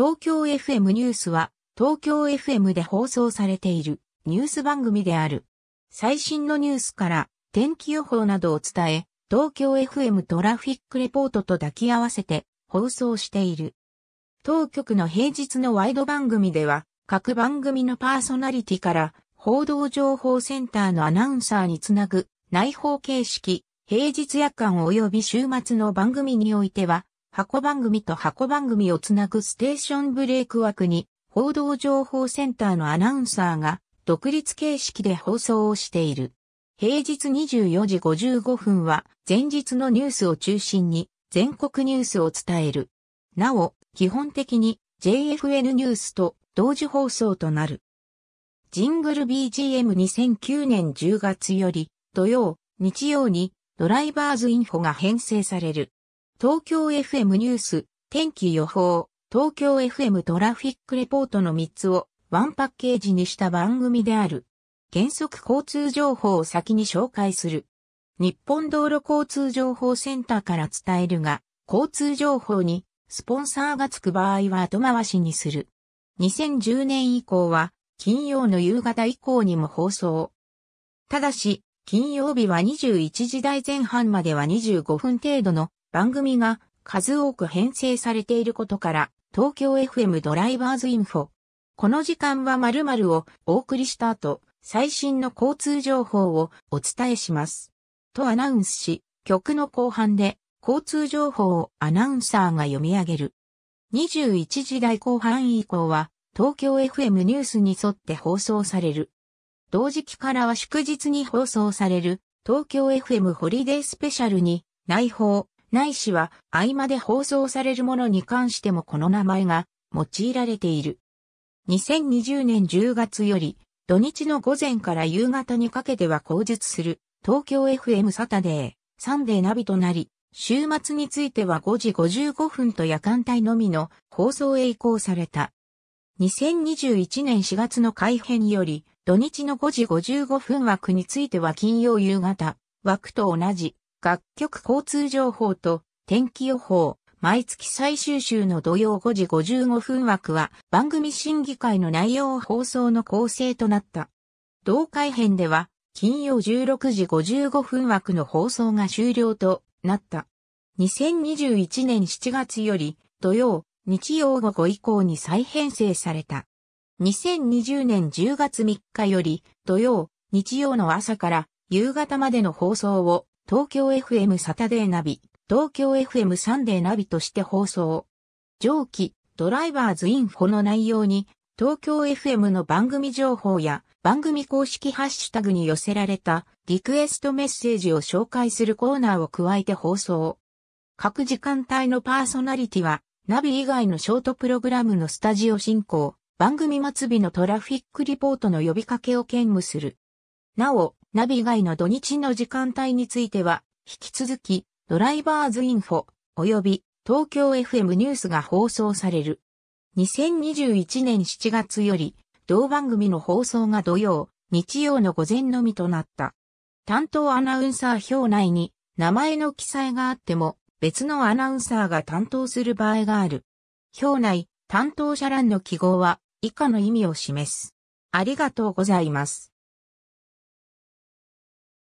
東京 FM ニュースは、東京 FM で放送されているニュース番組である。最新のニュースから天気予報などを伝え、東京 FM トラフィックレポートと抱き合わせて放送している。当局の平日のワイド番組では、各番組のパーソナリティから報道情報センターのアナウンサーにつなぐ内包形式、平日夜間及び週末の番組においては、箱番組と箱番組をつなぐステーションブレイク枠に、報道情報センターのアナウンサーが、独立形式で放送をしている。平日24時55分は、前日のニュースを中心に、全国ニュースを伝える。なお、基本的に JFN ニュースと同時放送となる。ジングル BGM2009 年10月より土曜、日曜にドライバーズインフォが編成される。東京 FM ニュース、天気予報、東京 FM トラフィックレポートの3つをワンパッケージにした番組である。原則交通情報を先に紹介する。日本道路交通情報センターから伝えるが、交通情報にスポンサーがつく場合は後回しにする。2010年以降は金曜の夕方以降にも放送。ただし、金曜日は21時台前半までは25分程度の番組が数多く編成されていることから、東京 FM ドライバーズインフォ。この時間は〇〇をお送りした後、最新の交通情報をお伝えします。とアナウンスし、曲の後半で交通情報をアナウンサーが読み上げる。21時台後半以降は東京 FM ニュースに沿って放送される。同時期からは祝日に放送される東京 FM ホリデースペシャルに内報、ないしは合間で放送されるものに関してもこの名前が用いられている。2020年10月より土日の午前から夕方にかけては口述する東京 FM サタデー、サンデーナビとなり、週末については5時55分と夜間帯のみの放送へ移行された。2021年4月の改編より、土日の5時55分枠については金曜夕方枠と同じ楽曲交通情報と天気予報、毎月最終週の土曜5時55分枠は番組審議会の内容放送の構成となった。同会編では金曜16時55分枠の放送が終了となった。2021年7月より土曜、日曜午後以降に再編成された。2020年10月3日より土曜、日曜の朝から夕方までの放送を東京 FM サタデーナビ、東京 FM サンデーナビとして放送。上記、ドライバーズインフォの内容に、東京 FM の番組情報や番組公式ハッシュタグに寄せられたリクエストメッセージを紹介するコーナーを加えて放送。各時間帯のパーソナリティは、ナビ以外のショートプログラムのスタジオ進行、番組末尾のトラフィックリポートの呼びかけを兼務する。なお、ナビ外の土日の時間帯については、引き続き、ドライバーズインフォ、及び東京 FM ニュースが放送される。2021年7月より、同番組の放送が土曜、日曜の午前のみとなった。担当アナウンサー表内に名前の記載があっても別のアナウンサーが担当する場合がある。表内担当者欄の記号は以下の意味を示す。ありがとうございます。